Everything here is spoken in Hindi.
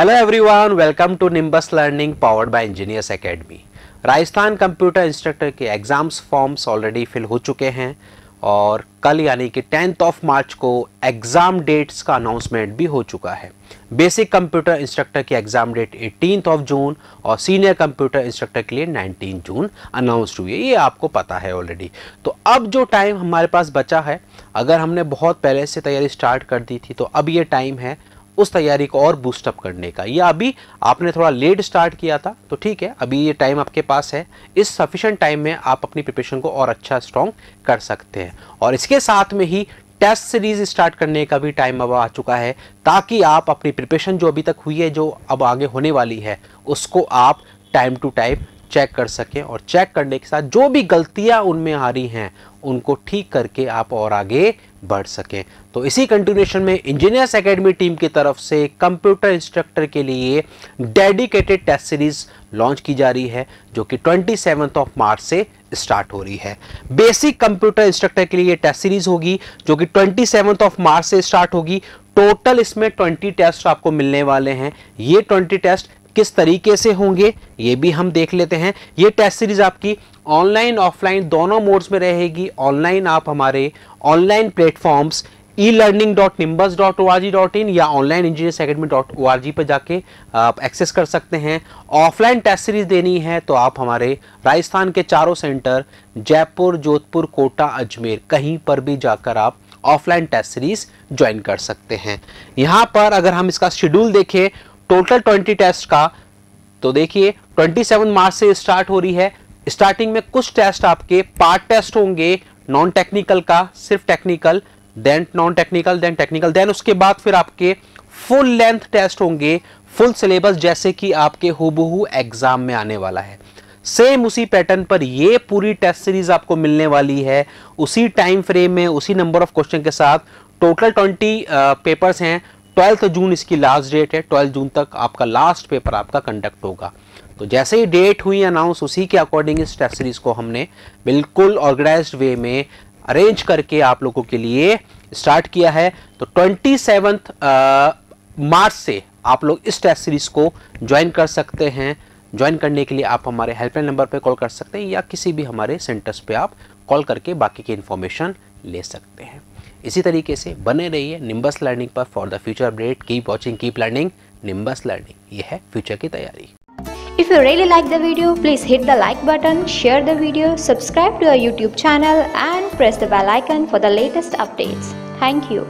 Hello everyone welcome to Nimbus learning powered by engineers academy Rajasthan computer instructor के एग्ज़ाम्स फॉर्म्स ऑलरेडी फिल हो चुके हैं और कल यानी कि टेंथ ऑफ मार्च को एग्ज़ाम डेट्स का अनाउंसमेंट भी हो चुका है बेसिक कंप्यूटर इंस्ट्रक्टर की exam date eighteenth of June और सीनियर कंप्यूटर इंस्ट्रक्टर के लिए नाइनटीन जून अनाउंस हुई है ये आपको पता है ऑलरेडी तो अब जो टाइम हमारे पास बचा है अगर हमने बहुत पहले से तैयारी स्टार्ट कर दी थी तो अब ये टाइम है उस तैयारी को और बूस्टअप करने का या अभी आपने थोड़ा लेट स्टार्ट किया था तो ठीक है अभी ये टाइम आपके पास है इस सफिशेंट टाइम में आप अपनी प्रिपरेशन को और अच्छा स्ट्रॉन्ग कर सकते हैं और इसके साथ में ही टेस्ट सीरीज स्टार्ट करने का भी टाइम अब आ चुका है ताकि आप अपनी प्रिपरेशन जो अभी तक हुई है जो अब आगे होने वाली है उसको आप टाइम टू टाइम चेक कर सकें और चेक करने के साथ जो भी गलतियां उनमें आ रही हैं उनको ठीक करके आप और आगे बढ़ सकें तो इसी कंटिन्यूशन में इंजीनियर्स एकेडमी टीम की तरफ से कंप्यूटर इंस्ट्रक्टर के लिए डेडिकेटेड टेस्ट सीरीज लॉन्च की जा रही है जो कि ट्वेंटी ऑफ मार्च से स्टार्ट हो रही है बेसिक कंप्यूटर इंस्ट्रक्टर के लिए टेस्ट सीरीज होगी जो कि ट्वेंटी ऑफ मार्च से स्टार्ट होगी टोटल इसमें 20 टेस्ट आपको मिलने वाले हैं ये 20 टेस्ट किस तरीके से होंगे ये भी हम देख लेते हैं ये टेस्ट सीरीज आपकी ऑनलाइन ऑफलाइन दोनों मोड्स में रहेगी ऑनलाइन आप हमारे online platforms e learning dot Nimbus dot O R G dot in या online engineers academy dot O R G पर जाके आप एक्सेस कर सकते हैं ऑफलाइन टेस्ट सीरीज देनी है तो आप हमारे राजस्थान के चारों सेंटर जयपुर जोधपुर कोटा अजमेर कहीं पर भी जाकर आप ऑफलाइन टेस्ट सीरीज ज्वाइन कर सकते हैं यहाँ पर अगर हम इसका शेड्यूल देखें टोटल 20 टेस्ट का तो देखिए 27 मार्च से स्टार्ट हो रही है स्टार्टिंग में कुछ टेस्ट आपके पार्ट टेस्ट होंगे नॉन टेक्निकल का सिर्फ technical then non technical then technical then उसके बाद फिर आपके फुल लेंथ टेस्ट होंगे फुल सिलेबस जैसे कि आपके हुबहू एग्जाम में आने वाला है सेम उसी पैटर्न पर ये पूरी टेस्ट सीरीज आपको मिलने वाली है उसी टाइम फ्रेम में उसी नंबर ऑफ क्वेश्चन के साथ टोटल ट्वेंटी पेपर्स हैं ट्वेल्थ जून इसकी लास्ट डेट है ट्वेल्थ जून तक आपका लास्ट पेपर आपका कंडक्ट होगा तो जैसे ही डेट हुई अनाउंस उसी के अकॉर्डिंग इस टेस्ट सीरीज को हमने बिल्कुल ऑर्गेनाइज वे में अरेंज करके आप लोगों के लिए स्टार्ट किया है तो ट्वेंटी सेवन्थ मार्च से आप लोग इस टेस्ट सीरीज को ज्वाइन कर सकते हैं ज्वाइन करने के लिए आप हमारे हेल्पलाइन नंबर पर कॉल कर सकते हैं या किसी भी हमारे सेंटर्स पे आप कॉल करके बाकी की इन्फॉर्मेशन ले सकते हैं इसी तरीके से बने रहिए निम्बस लर्निंग पर for the future update keep watching keep learning Nimbus learning ये है फ्यूचर की तैयारी If you really like the video, please hit the like button, share the video, subscribe to our YouTube channel and press the bell icon for the latest updates. Thank you.